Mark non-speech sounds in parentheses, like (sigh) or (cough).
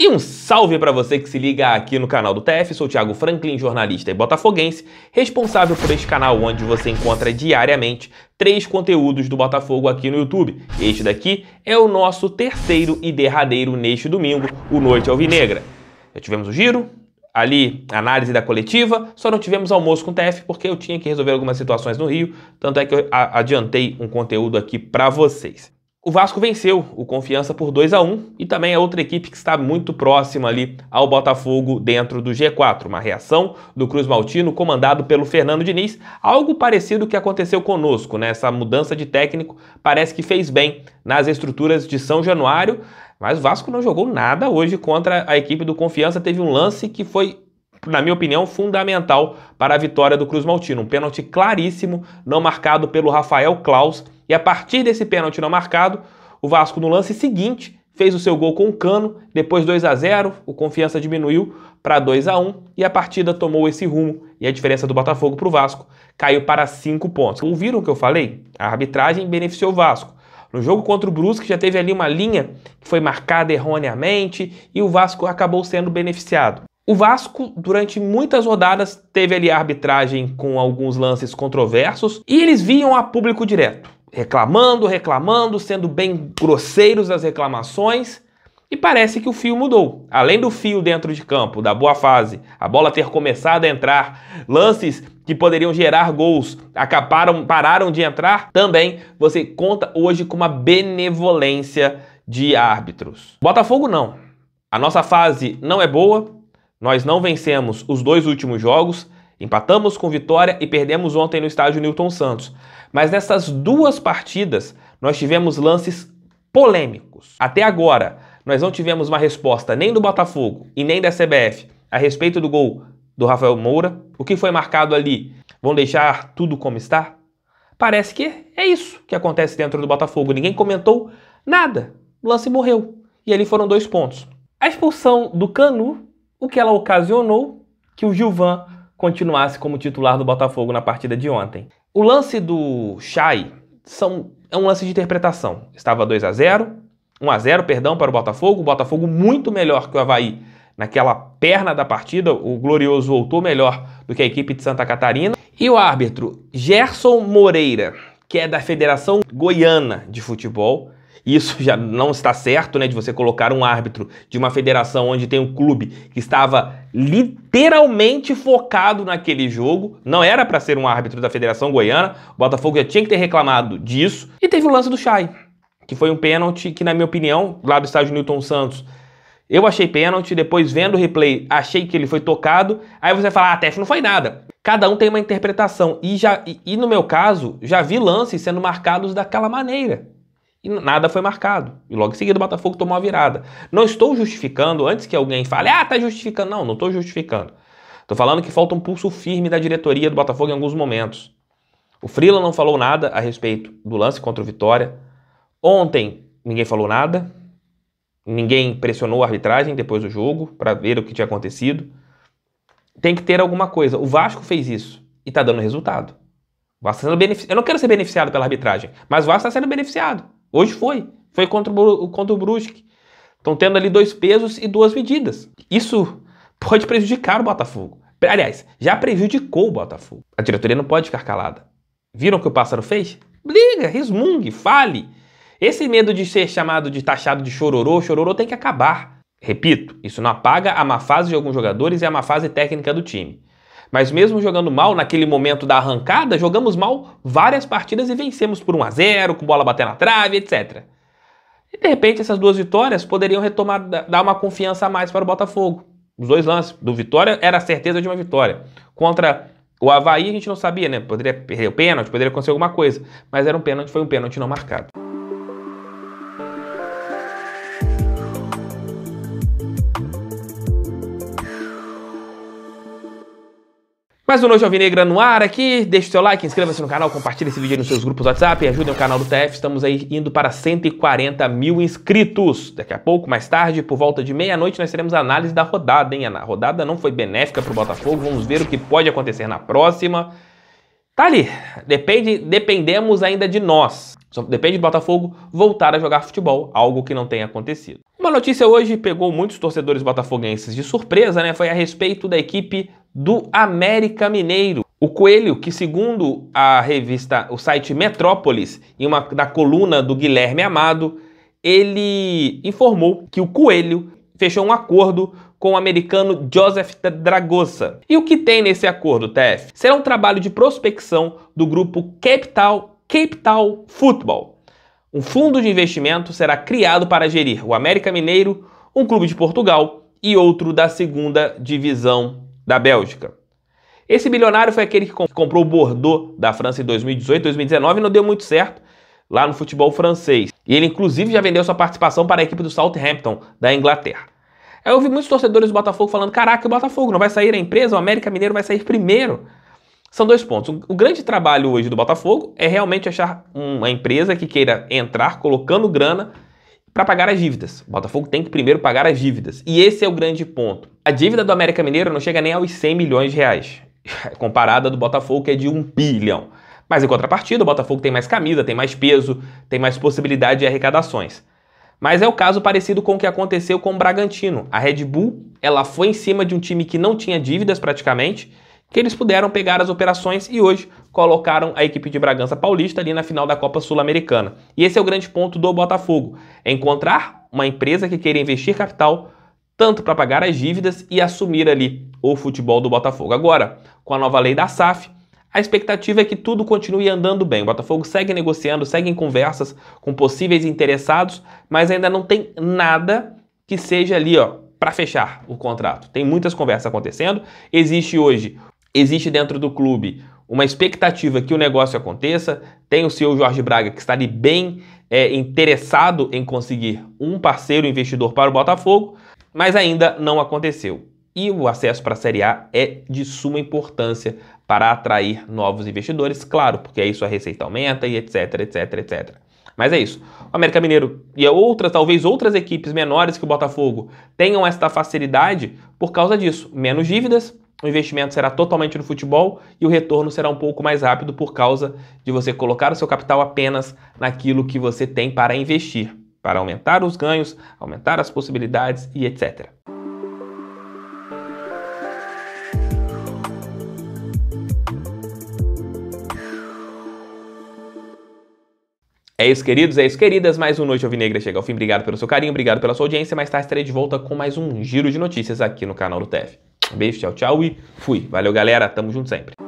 E um salve para você que se liga aqui no canal do TF, sou Thiago Franklin, jornalista e botafoguense, responsável por este canal onde você encontra diariamente três conteúdos do Botafogo aqui no YouTube. Este daqui é o nosso terceiro e derradeiro neste domingo, o Noite Alvinegra. Já tivemos o giro, ali análise da coletiva, só não tivemos almoço com o TF porque eu tinha que resolver algumas situações no Rio, tanto é que eu adiantei um conteúdo aqui para vocês. O Vasco venceu o Confiança por 2 a 1 e também é outra equipe que está muito próxima ali ao Botafogo dentro do G4. Uma reação do Cruz Maltino comandado pelo Fernando Diniz, algo parecido que aconteceu conosco, né? Essa mudança de técnico parece que fez bem nas estruturas de São Januário, mas o Vasco não jogou nada hoje contra a equipe do Confiança. Teve um lance que foi na minha opinião, fundamental para a vitória do Cruz Maltino. Um pênalti claríssimo, não marcado pelo Rafael Klaus, e a partir desse pênalti não marcado, o Vasco no lance seguinte fez o seu gol com o Cano, depois 2 a 0, o Confiança diminuiu para 2 a 1 e a partida tomou esse rumo e a diferença do Botafogo para o Vasco caiu para 5 pontos. Ouviram o que eu falei? A arbitragem beneficiou o Vasco. No jogo contra o Brusque já teve ali uma linha que foi marcada erroneamente e o Vasco acabou sendo beneficiado. O Vasco, durante muitas rodadas, teve ali a arbitragem com alguns lances controversos e eles viam a público direto reclamando, reclamando, sendo bem grosseiros as reclamações. E parece que o fio mudou. Além do fio dentro de campo, da boa fase, a bola ter começado a entrar, lances que poderiam gerar gols acabaram, pararam de entrar, também você conta hoje com uma benevolência de árbitros. Botafogo não. A nossa fase não é boa, nós não vencemos os dois últimos jogos, Empatamos com Vitória e perdemos ontem no estádio Newton Santos. Mas nessas duas partidas, nós tivemos lances polêmicos. Até agora, nós não tivemos uma resposta nem do Botafogo e nem da CBF a respeito do gol do Rafael Moura. O que foi marcado ali? Vão deixar tudo como está? Parece que é isso que acontece dentro do Botafogo. Ninguém comentou nada. O lance morreu. E ali foram dois pontos. A expulsão do Canu, o que ela ocasionou que o Gilvan continuasse como titular do Botafogo na partida de ontem. O lance do Chay são, é um lance de interpretação. Estava 2 a 0 1 a 0 perdão, para o Botafogo. O Botafogo muito melhor que o Havaí naquela perna da partida. O Glorioso voltou melhor do que a equipe de Santa Catarina. E o árbitro Gerson Moreira, que é da Federação Goiana de Futebol, isso já não está certo, né? De você colocar um árbitro de uma federação onde tem um clube que estava literalmente focado naquele jogo. Não era para ser um árbitro da Federação Goiana. O Botafogo já tinha que ter reclamado disso. E teve o lance do Chay, que foi um pênalti que, na minha opinião, lá do estádio Newton Santos, eu achei pênalti, depois vendo o replay, achei que ele foi tocado. Aí você fala, ah, TF não foi nada. Cada um tem uma interpretação. E, já, e, e no meu caso, já vi lances sendo marcados daquela maneira e nada foi marcado. E logo em seguida o Botafogo tomou a virada. Não estou justificando, antes que alguém fale, ah, tá justificando. Não, não estou justificando. Estou falando que falta um pulso firme da diretoria do Botafogo em alguns momentos. O Frila não falou nada a respeito do lance contra o Vitória. Ontem ninguém falou nada. Ninguém pressionou a arbitragem depois do jogo para ver o que tinha acontecido. Tem que ter alguma coisa. O Vasco fez isso e está dando resultado. O Vasco tá sendo benefici... Eu não quero ser beneficiado pela arbitragem, mas o Vasco está sendo beneficiado. Hoje foi. Foi contra o, contra o Brusque. Estão tendo ali dois pesos e duas medidas. Isso (laughs) pode prejudicar o Botafogo. Aliás, já prejudicou o Botafogo. A diretoria não pode ficar calada. Viram o que o pássaro fez? Briga, resmungue, fale. Esse medo de ser chamado de taxado de chororô, chororô tem que acabar. Repito, isso não apaga a má fase de alguns jogadores e a má fase técnica do time. Mas mesmo jogando mal naquele momento da arrancada, jogamos mal várias partidas e vencemos por 1 a 0, com bola batendo na trave, etc. E de repente essas duas vitórias poderiam retomar dar uma confiança a mais para o Botafogo. Os dois lances do Vitória era a certeza de uma vitória. Contra o Havaí a gente não sabia, né? Poderia perder o pênalti, poderia acontecer alguma coisa, mas era um pênalti, foi um pênalti não marcado. Mais uma Noite Alvinegra no ar aqui. Deixe seu like, inscreva-se no canal, compartilhe esse vídeo nos seus grupos WhatsApp e ajudem o canal do TF. Estamos aí indo para 140 mil inscritos. Daqui a pouco, mais tarde, por volta de meia-noite, nós teremos a análise da rodada, hein? A rodada não foi benéfica para o Botafogo. Vamos ver o que pode acontecer na próxima. Tá ali. Depende, dependemos ainda de nós. Só depende do Botafogo voltar a jogar futebol, algo que não tem acontecido. Uma notícia hoje pegou muitos torcedores botafoguenses de surpresa, né? Foi a respeito da equipe do América Mineiro. O Coelho, que segundo a revista, o site Metrópolis, em uma da coluna do Guilherme Amado, ele informou que o Coelho fechou um acordo com o americano Joseph Dragosa. E o que tem nesse acordo, TF? Será um trabalho de prospecção do grupo Capital Capital Football. Um fundo de investimento será criado para gerir o América Mineiro, um clube de Portugal e outro da segunda divisão da Bélgica. Esse bilionário foi aquele que comprou o Bordeaux da França em 2018, 2019 e não deu muito certo lá no futebol francês. E ele, inclusive, já vendeu sua participação para a equipe do Southampton, da Inglaterra. eu ouvi muitos torcedores do Botafogo falando: caraca, o Botafogo não vai sair a empresa, o América Mineiro vai sair primeiro. São dois pontos. O grande trabalho hoje do Botafogo é realmente achar uma empresa que queira entrar colocando grana para pagar as dívidas. O Botafogo tem que primeiro pagar as dívidas. E esse é o grande ponto. A dívida do América Mineiro não chega nem aos 100 milhões de reais, (laughs) comparada do Botafogo, que é de 1 bilhão. Mas em contrapartida, o Botafogo tem mais camisa, tem mais peso, tem mais possibilidade de arrecadações. Mas é o caso parecido com o que aconteceu com o Bragantino. A Red Bull, ela foi em cima de um time que não tinha dívidas praticamente, que eles puderam pegar as operações e hoje colocaram a equipe de Bragança Paulista ali na final da Copa Sul-Americana. E esse é o grande ponto do Botafogo: é encontrar uma empresa que queira investir capital tanto para pagar as dívidas e assumir ali o futebol do Botafogo. Agora, com a nova lei da SAF, a expectativa é que tudo continue andando bem. O Botafogo segue negociando, segue em conversas com possíveis interessados, mas ainda não tem nada que seja ali, ó, para fechar o contrato. Tem muitas conversas acontecendo. Existe hoje, existe dentro do clube uma expectativa que o negócio aconteça. Tem o seu Jorge Braga que está ali bem é, interessado em conseguir um parceiro investidor para o Botafogo, mas ainda não aconteceu. E o acesso para a Série A é de suma importância para atrair novos investidores, claro, porque aí sua receita aumenta e etc, etc, etc. Mas é isso. O América Mineiro e outras, talvez outras equipes menores que o Botafogo tenham esta facilidade por causa disso. Menos dívidas, o investimento será totalmente no futebol e o retorno será um pouco mais rápido por causa de você colocar o seu capital apenas naquilo que você tem para investir, para aumentar os ganhos, aumentar as possibilidades e etc. É isso, queridos, é isso, queridas. Mais um Noite Alvinegra chega ao fim. Obrigado pelo seu carinho, obrigado pela sua audiência. Mais tarde estarei de volta com mais um giro de notícias aqui no canal do TEF. Beijo, tchau, tchau e fui. Valeu, galera. Tamo junto sempre.